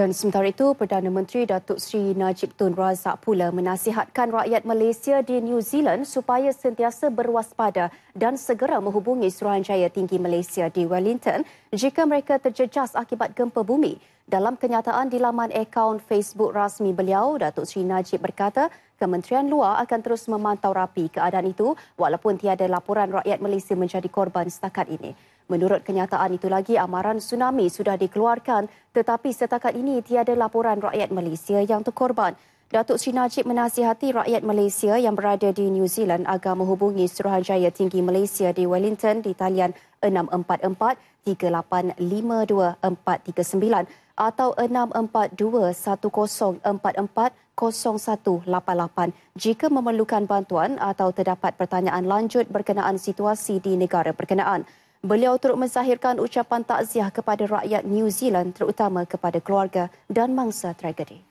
Dan sementara itu, Perdana Menteri Datuk Seri Najib Tun Razak pula menasihatkan rakyat Malaysia di New Zealand supaya sentiasa berwaspada dan segera menghubungi Suruhanjaya Tinggi Malaysia di Wellington jika mereka terjejas akibat gempa bumi. Dalam kenyataan di laman akaun Facebook rasmi beliau, Datuk Seri Najib berkata Kementerian Luar akan terus memantau rapi keadaan itu walaupun tiada laporan rakyat Malaysia menjadi korban setakat ini. Menurut kenyataan itu lagi, amaran tsunami sudah dikeluarkan tetapi setakat ini tiada laporan rakyat Malaysia yang terkorban. Datuk Sri Najib menasihati rakyat Malaysia yang berada di New Zealand agar menghubungi Suruhanjaya Tinggi Malaysia di Wellington di talian 644 3852 atau 642 0188 jika memerlukan bantuan atau terdapat pertanyaan lanjut berkenaan situasi di negara berkenaan. Beliau turut mensahirkan ucapan takziah kepada rakyat New Zealand terutama kepada keluarga dan mangsa tragedi.